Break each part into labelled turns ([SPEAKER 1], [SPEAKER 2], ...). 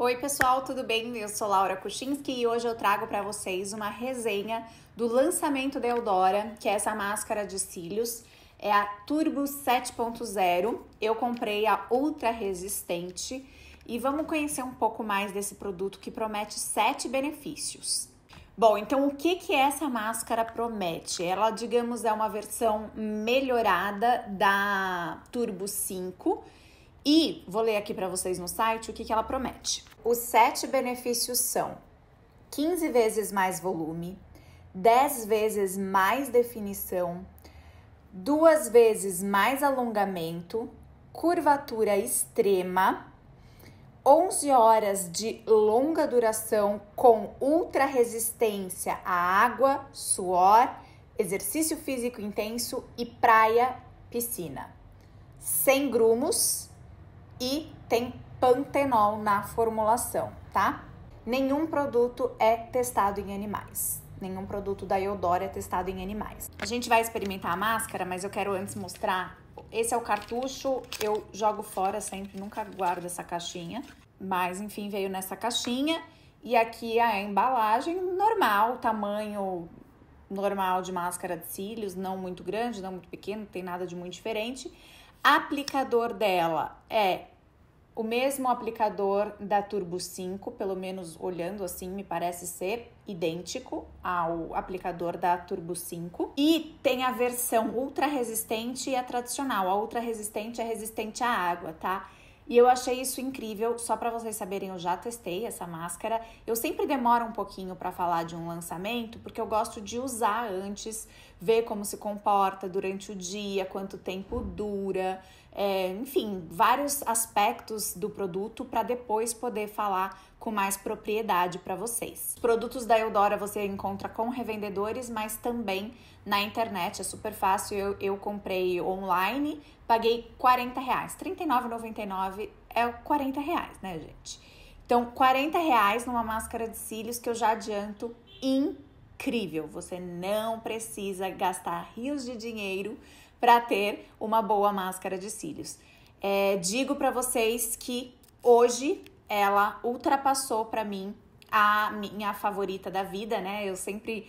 [SPEAKER 1] Oi, pessoal, tudo bem? Eu sou Laura Kuczynski e hoje eu trago para vocês uma resenha do lançamento da Eudora, que é essa máscara de cílios. É a Turbo 7.0. Eu comprei a ultra resistente e vamos conhecer um pouco mais desse produto que promete sete benefícios. Bom, então o que que essa máscara promete? Ela, digamos, é uma versão melhorada da Turbo 5 e vou ler aqui para vocês no site o que, que ela promete. Os sete benefícios são 15 vezes mais volume, 10 vezes mais definição, duas vezes mais alongamento, curvatura extrema, 11 horas de longa duração com ultra resistência à água, suor, exercício físico intenso e praia, piscina. Sem grumos, e tem pantenol na formulação, tá? Nenhum produto é testado em animais. Nenhum produto da Eudora é testado em animais. A gente vai experimentar a máscara, mas eu quero antes mostrar. Esse é o cartucho, eu jogo fora sempre, nunca guardo essa caixinha. Mas, enfim, veio nessa caixinha. E aqui é a embalagem normal, tamanho normal de máscara de cílios, não muito grande, não muito pequeno, não tem nada de muito diferente. Aplicador dela é o mesmo aplicador da Turbo 5, pelo menos olhando assim, me parece ser idêntico ao aplicador da Turbo 5. E tem a versão ultra resistente e a tradicional. A ultra resistente é resistente à água, tá? E eu achei isso incrível. Só para vocês saberem, eu já testei essa máscara. Eu sempre demoro um pouquinho para falar de um lançamento, porque eu gosto de usar antes, ver como se comporta durante o dia, quanto tempo dura, é, enfim, vários aspectos do produto para depois poder falar com mais propriedade para vocês. Os produtos da Eudora você encontra com revendedores, mas também na internet, é super fácil. Eu, eu comprei online, paguei 40 reais, 39,99 é 40 reais, né, gente? Então, 40 reais numa máscara de cílios que eu já adianto incrível. Você não precisa gastar rios de dinheiro para ter uma boa máscara de cílios. É, digo para vocês que hoje ela ultrapassou para mim a minha favorita da vida, né? Eu sempre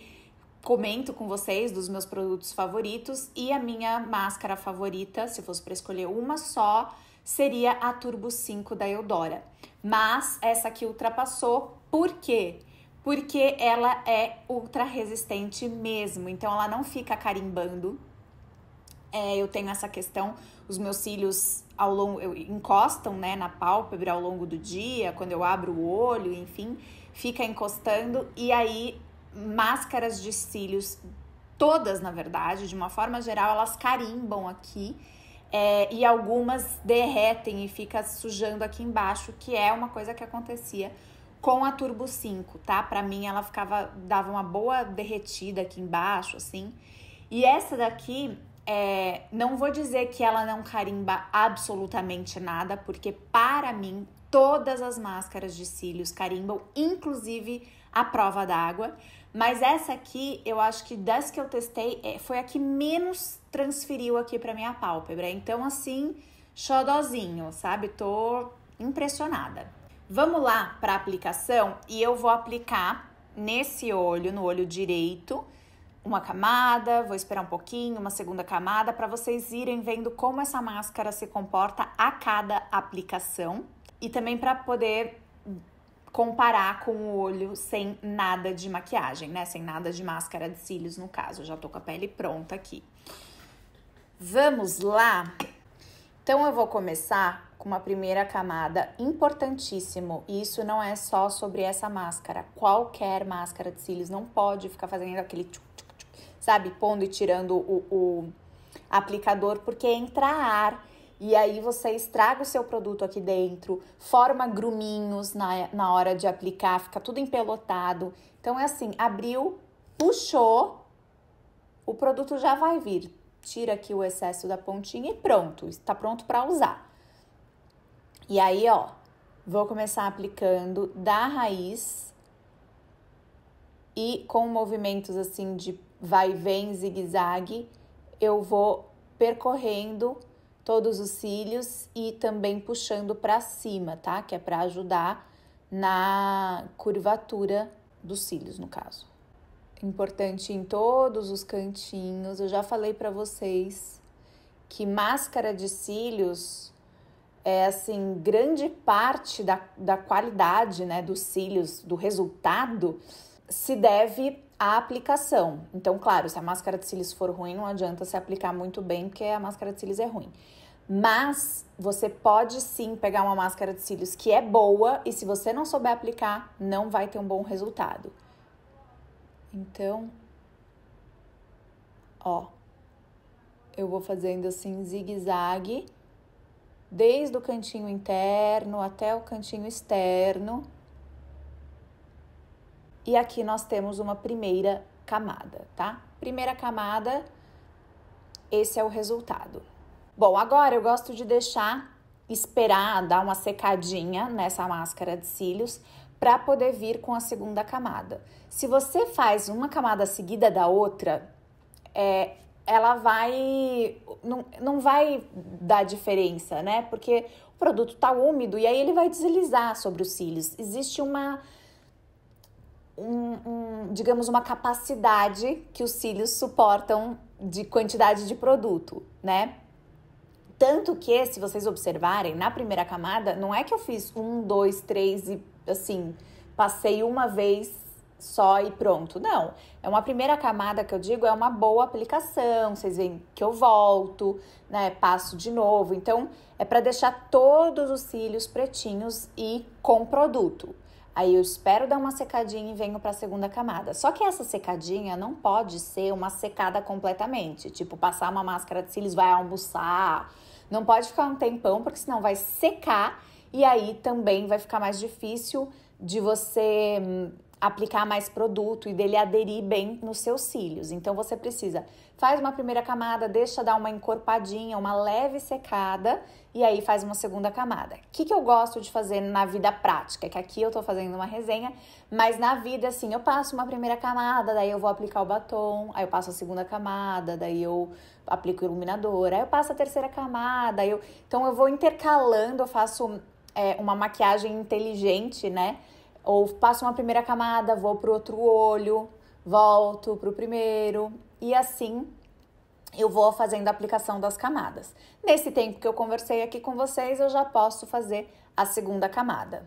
[SPEAKER 1] comento com vocês dos meus produtos favoritos e a minha máscara favorita, se fosse para escolher uma só, seria a Turbo 5 da Eudora. Mas essa aqui ultrapassou, por quê? Porque ela é ultra resistente mesmo, então ela não fica carimbando, é, eu tenho essa questão, os meus cílios ao longo eu, encostam né, na pálpebra ao longo do dia, quando eu abro o olho, enfim, fica encostando, e aí máscaras de cílios, todas na verdade, de uma forma geral, elas carimbam aqui. É, e algumas derretem e fica sujando aqui embaixo, que é uma coisa que acontecia com a Turbo 5, tá? Para mim ela ficava dava uma boa derretida aqui embaixo assim. E essa daqui é, não vou dizer que ela não carimba absolutamente nada, porque para mim todas as máscaras de cílios carimbam, inclusive a prova d'água. Mas essa aqui, eu acho que das que eu testei, é, foi a que menos transferiu aqui para minha pálpebra. Então, assim, xodózinho, sabe? Tô impressionada. Vamos lá para aplicação e eu vou aplicar nesse olho, no olho direito uma camada, vou esperar um pouquinho, uma segunda camada, para vocês irem vendo como essa máscara se comporta a cada aplicação e também para poder comparar com o olho sem nada de maquiagem, né? Sem nada de máscara de cílios, no caso. Eu já tô com a pele pronta aqui. Vamos lá? Então, eu vou começar com uma primeira camada importantíssimo. E isso não é só sobre essa máscara. Qualquer máscara de cílios não pode ficar fazendo aquele tchuc sabe, pondo e tirando o, o aplicador, porque entra ar. E aí você estraga o seu produto aqui dentro, forma gruminhos na, na hora de aplicar, fica tudo empelotado. Então é assim, abriu, puxou, o produto já vai vir. Tira aqui o excesso da pontinha e pronto, está pronto para usar. E aí, ó, vou começar aplicando da raiz e com movimentos assim de vai e vem, zigue-zague, eu vou percorrendo todos os cílios e também puxando para cima, tá? Que é para ajudar na curvatura dos cílios, no caso. Importante em todos os cantinhos. Eu já falei para vocês que máscara de cílios é assim, grande parte da, da qualidade, né, dos cílios, do resultado se deve à aplicação. Então, claro, se a máscara de cílios for ruim, não adianta se aplicar muito bem, porque a máscara de cílios é ruim. Mas você pode sim pegar uma máscara de cílios que é boa e se você não souber aplicar, não vai ter um bom resultado. Então, ó, eu vou fazendo assim zigue-zague, desde o cantinho interno até o cantinho externo. E aqui nós temos uma primeira camada, tá? Primeira camada, esse é o resultado. Bom, agora eu gosto de deixar esperar dar uma secadinha nessa máscara de cílios para poder vir com a segunda camada. Se você faz uma camada seguida da outra, é, ela vai. Não, não vai dar diferença, né? Porque o produto tá úmido e aí ele vai deslizar sobre os cílios. Existe uma um, um, digamos, uma capacidade que os cílios suportam de quantidade de produto, né? Tanto que, se vocês observarem, na primeira camada, não é que eu fiz um, dois, três e assim, passei uma vez só e pronto. Não. É uma primeira camada que eu digo, é uma boa aplicação. Vocês veem que eu volto, né? Passo de novo. Então, é para deixar todos os cílios pretinhos e com produto. Aí eu espero dar uma secadinha e venho para a segunda camada. Só que essa secadinha não pode ser uma secada completamente, tipo passar uma máscara de cílios, vai almoçar. Não pode ficar um tempão, porque senão vai secar e aí também vai ficar mais difícil de você hum, aplicar mais produto e dele aderir bem nos seus cílios. Então você precisa faz uma primeira camada, deixa dar uma encorpadinha, uma leve secada e aí faz uma segunda camada. O que, que eu gosto de fazer na vida prática? Que aqui eu tô fazendo uma resenha, mas na vida assim eu passo uma primeira camada, daí eu vou aplicar o batom, aí eu passo a segunda camada, daí eu aplico o iluminador, aí eu passo a terceira camada, eu então eu vou intercalando, eu faço é, uma maquiagem inteligente, né? Ou passo uma primeira camada, vou pro outro olho, volto pro primeiro e assim eu vou fazendo a aplicação das camadas. Nesse tempo que eu conversei aqui com vocês, eu já posso fazer a segunda camada.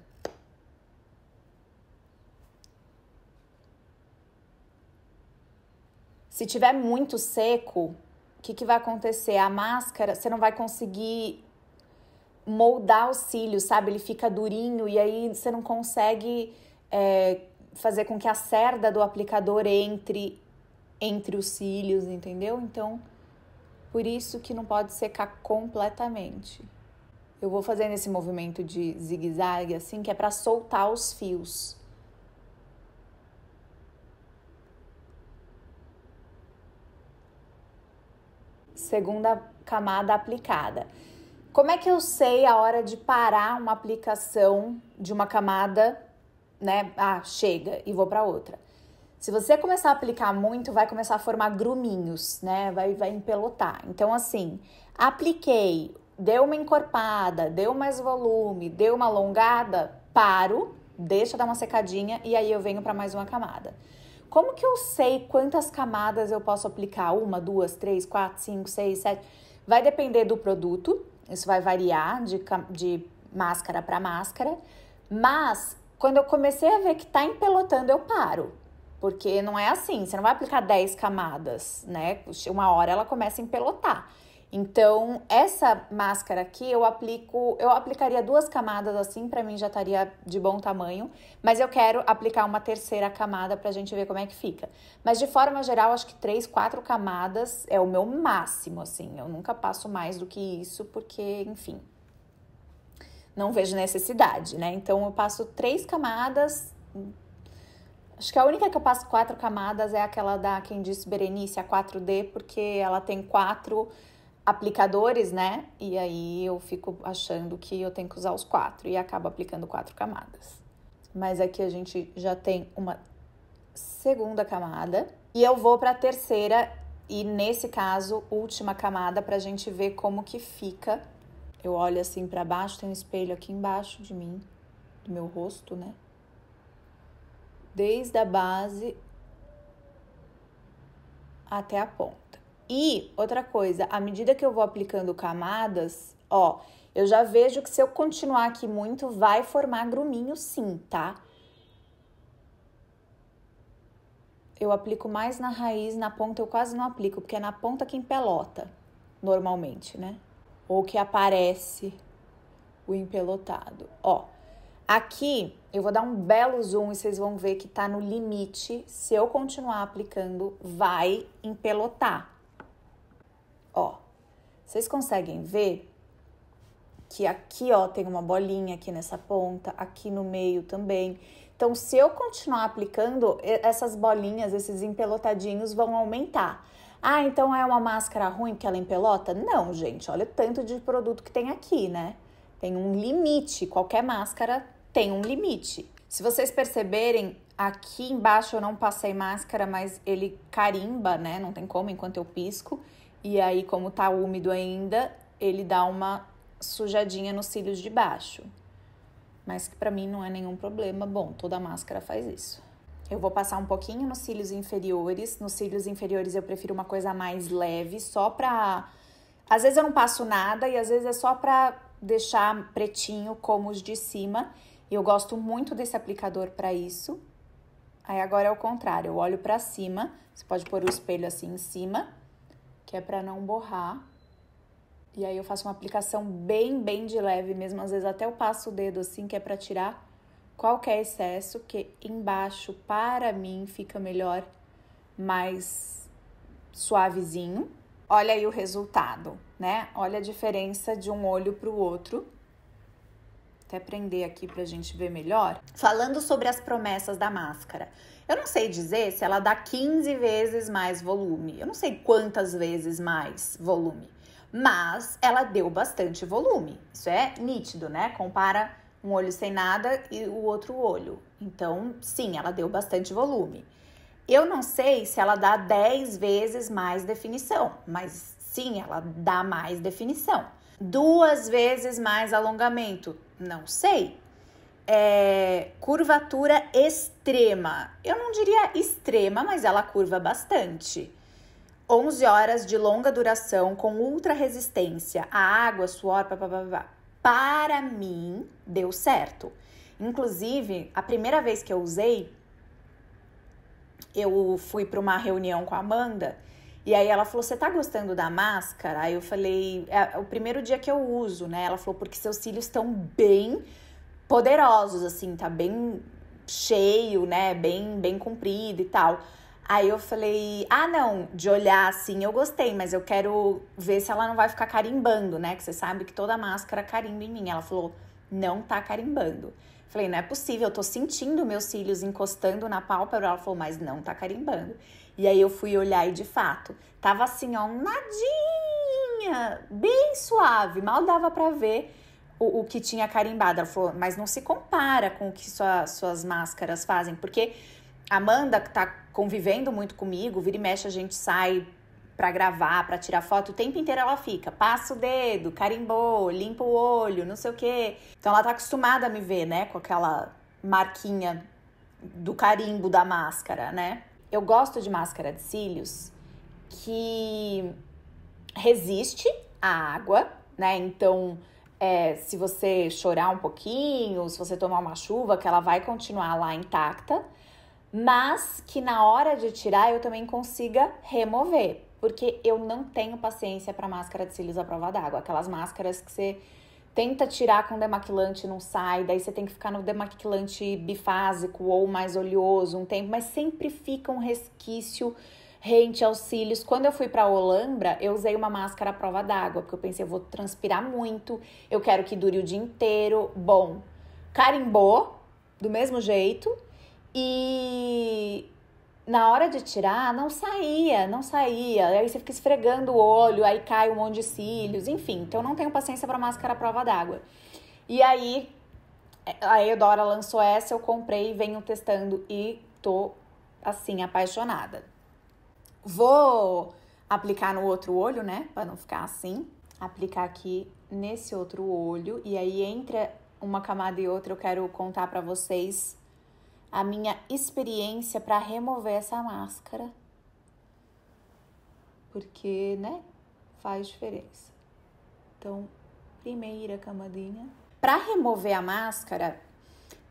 [SPEAKER 1] Se tiver muito seco, o que, que vai acontecer? A máscara, você não vai conseguir moldar os cílios, sabe? Ele fica durinho e aí você não consegue é, fazer com que a cerda do aplicador entre entre os cílios, entendeu? Então, por isso que não pode secar completamente. Eu vou fazendo esse movimento de zigue-zague assim, que é para soltar os fios. Segunda camada aplicada. Como é que eu sei a hora de parar uma aplicação de uma camada, né? Ah, chega e vou para outra. Se você começar a aplicar muito, vai começar a formar gruminhos, né? Vai, vai empelotar. Então, assim, apliquei, deu uma encorpada, deu mais volume, deu uma alongada, paro, deixa dar uma secadinha e aí eu venho para mais uma camada. Como que eu sei quantas camadas eu posso aplicar? Uma, duas, três, quatro, cinco, seis, sete? Vai depender do produto, isso vai variar de, de máscara para máscara, mas quando eu comecei a ver que tá empelotando, eu paro. Porque não é assim, você não vai aplicar 10 camadas, né? Uma hora ela começa a empelotar. Então, essa máscara aqui eu aplico, eu aplicaria duas camadas assim, para mim já estaria de bom tamanho, mas eu quero aplicar uma terceira camada pra gente ver como é que fica. Mas de forma geral, acho que três, quatro camadas é o meu máximo, assim. Eu nunca passo mais do que isso, porque, enfim, não vejo necessidade, né? Então eu passo três camadas. Acho que a única que eu passo quatro camadas é aquela da quem disse Berenice, a 4D, porque ela tem quatro aplicadores, né? E aí eu fico achando que eu tenho que usar os quatro e acabo aplicando quatro camadas. Mas aqui a gente já tem uma segunda camada e eu vou para a terceira e nesse caso última camada para a gente ver como que fica. Eu olho assim para baixo, tem um espelho aqui embaixo de mim, do meu rosto, né? Desde a base até a ponta. E outra coisa, à medida que eu vou aplicando camadas, ó, eu já vejo que se eu continuar aqui muito, vai formar gruminho sim, tá? Eu aplico mais na raiz, na ponta eu quase não aplico, porque é na ponta que empelota, normalmente, né? Ou que aparece o empelotado. Ó, aqui eu vou dar um belo zoom e vocês vão ver que tá no limite. Se eu continuar aplicando, vai empelotar. Ó, vocês conseguem ver que aqui, ó, tem uma bolinha aqui nessa ponta, aqui no meio também. Então, se eu continuar aplicando, essas bolinhas, esses empelotadinhos vão aumentar. Ah, então é uma máscara ruim que ela empelota? Não, gente, olha o tanto de produto que tem aqui, né? Tem um limite, qualquer máscara tem um limite. Se vocês perceberem, aqui embaixo eu não passei máscara, mas ele carimba, né? Não tem como enquanto eu pisco. E aí, como tá úmido ainda, ele dá uma sujadinha nos cílios de baixo. Mas que para mim não é nenhum problema. Bom, toda máscara faz isso. Eu vou passar um pouquinho nos cílios inferiores. Nos cílios inferiores eu prefiro uma coisa mais leve, só pra. Às vezes eu não passo nada e às vezes é só pra deixar pretinho como os de cima. E eu gosto muito desse aplicador para isso. Aí agora é o contrário, eu olho para cima. Você pode pôr o espelho assim em cima que é para não borrar. E aí eu faço uma aplicação bem, bem de leve mesmo, às vezes até eu passo o dedo assim, que é para tirar qualquer excesso, que embaixo para mim fica melhor, mais suavezinho. Olha aí o resultado, né? Olha a diferença de um olho para o outro. Até prender aqui para a gente ver melhor. Falando sobre as promessas da máscara. Eu não sei dizer se ela dá 15 vezes mais volume, eu não sei quantas vezes mais volume, mas ela deu bastante volume. Isso é nítido, né? Compara um olho sem nada e o outro olho. Então, sim, ela deu bastante volume. Eu não sei se ela dá 10 vezes mais definição, mas sim, ela dá mais definição. Duas vezes mais alongamento, não sei é, curvatura extrema. Eu não diria extrema, mas ela curva bastante. 11 horas de longa duração com ultra resistência a água, suor, papapá. Para mim, deu certo. Inclusive, a primeira vez que eu usei, eu fui para uma reunião com a Amanda e aí ela falou: Você tá gostando da máscara? Aí eu falei: É, é o primeiro dia que eu uso, né? Ela falou: Porque seus cílios estão bem poderosos, assim, tá bem cheio, né? Bem, bem comprido e tal. Aí eu falei, ah, não, de olhar assim eu gostei, mas eu quero ver se ela não vai ficar carimbando, né? Que você sabe que toda máscara carimba em mim. Ela falou, não tá carimbando. Falei, não é possível, eu tô sentindo meus cílios encostando na pálpebra. Ela falou, mas não tá carimbando. E aí eu fui olhar e de fato, tava assim, ó, um nadinha, bem suave, mal dava para ver o, o que tinha carimbado. Ela falou, mas não se compara com o que sua, suas máscaras fazem, porque a Amanda que tá convivendo muito comigo, vira e mexe a gente sai para gravar, para tirar foto, o tempo inteiro ela fica, passa o dedo, carimbou, limpa o olho, não sei o quê. Então ela tá acostumada a me ver, né, com aquela marquinha do carimbo da máscara, né? Eu gosto de máscara de cílios que resiste à água, né? Então é, se você chorar um pouquinho, se você tomar uma chuva, que ela vai continuar lá intacta, mas que na hora de tirar eu também consiga remover, porque eu não tenho paciência para máscara de cílios à prova d'água, aquelas máscaras que você tenta tirar com demaquilante, não sai, daí você tem que ficar no demaquilante bifásico ou mais oleoso um tempo, mas sempre fica um resquício rente, cílios. Quando eu fui para Holambra, eu usei uma máscara à prova d'água, porque eu pensei, eu vou transpirar muito, eu quero que dure o dia inteiro. Bom, carimbou do mesmo jeito e na hora de tirar, não saía, não saía. Aí você fica esfregando o olho, aí cai um monte de cílios, enfim. Então eu não tenho paciência para máscara à prova d'água. E aí a Eudora lançou essa, eu comprei, venho testando e tô assim apaixonada. Vou aplicar no outro olho, né? Para não ficar assim. Aplicar aqui nesse outro olho. E aí, entre uma camada e outra, eu quero contar para vocês a minha experiência para remover essa máscara. Porque, né? Faz diferença. Então, primeira camadinha. Para remover a máscara,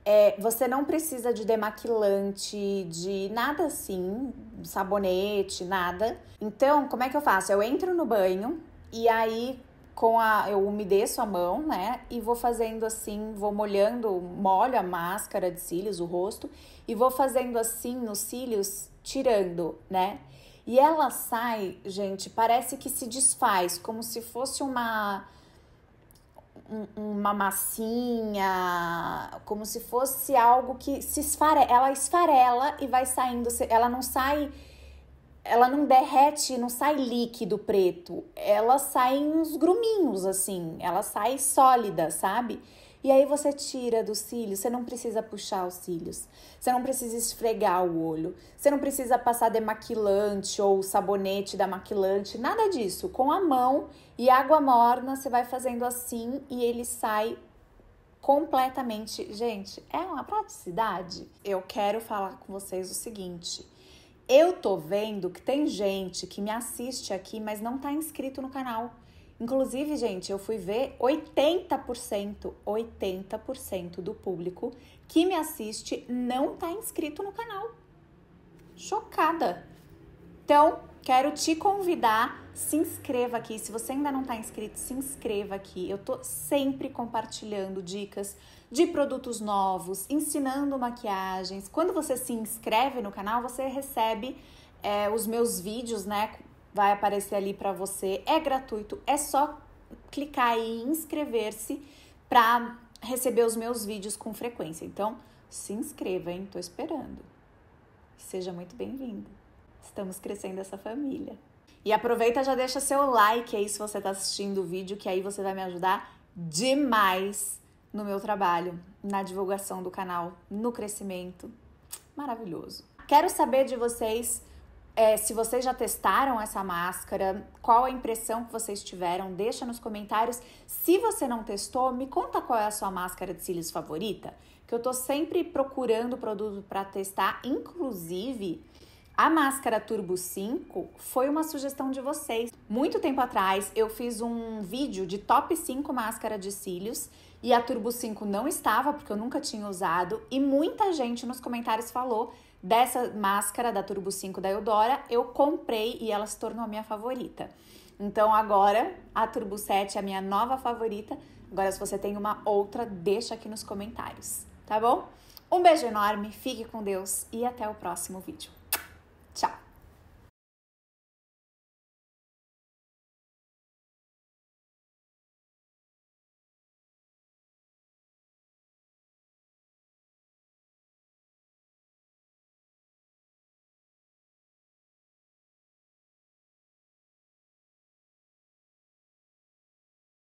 [SPEAKER 1] é, você não precisa de demaquilante, de nada assim, sabonete, nada. Então, como é que eu faço? Eu entro no banho e aí com a eu umedeço a mão, né? E vou fazendo assim, vou molhando, molho a máscara de cílios, o rosto e vou fazendo assim nos cílios, tirando, né? E ela sai, gente, parece que se desfaz, como se fosse uma um, uma massinha, como se fosse algo que se esfarela, ela esfarela e vai saindo, ela não sai ela não derrete, não sai líquido preto, ela sai uns gruminhos assim, ela sai sólida, sabe? E aí você tira dos cílios, você não precisa puxar os cílios, você não precisa esfregar o olho, você não precisa passar demaquilante ou sabonete da maquilante, nada disso. Com a mão e água morna, você vai fazendo assim e ele sai completamente. Gente, é uma praticidade. Eu quero falar com vocês o seguinte. Eu tô vendo que tem gente que me assiste aqui, mas não tá inscrito no canal. Inclusive, gente, eu fui ver 80%, 80% do público que me assiste não tá inscrito no canal. Chocada. Então, quero te convidar, se inscreva aqui. Se você ainda não tá inscrito, se inscreva aqui. Eu tô sempre compartilhando dicas de produtos novos, ensinando maquiagens. Quando você se inscreve no canal, você recebe é, os meus vídeos, né, vai aparecer ali para você. É gratuito, é só clicar e inscrever-se para receber os meus vídeos com frequência. Então, se inscreva, hein? Tô esperando. Seja muito bem-vindo. Estamos crescendo essa família. E aproveita já deixa seu like aí se você está assistindo o vídeo, que aí você vai me ajudar demais no meu trabalho, na divulgação do canal, no crescimento. Maravilhoso. Quero saber de vocês é, se vocês já testaram essa máscara, qual a impressão que vocês tiveram, deixa nos comentários. Se você não testou, me conta qual é a sua máscara de cílios favorita, que eu tô sempre procurando produto para testar, inclusive a máscara Turbo 5 foi uma sugestão de vocês. Muito tempo atrás eu fiz um vídeo de top 5 máscara de cílios e a Turbo 5 não estava porque eu nunca tinha usado e muita gente nos comentários falou Dessa máscara da Turbo 5 da Eudora, eu comprei e ela se tornou a minha favorita. Então agora a Turbo 7 é a minha nova favorita. Agora, se você tem uma outra, deixa aqui nos comentários, tá bom? Um beijo enorme, fique com Deus e até o próximo vídeo.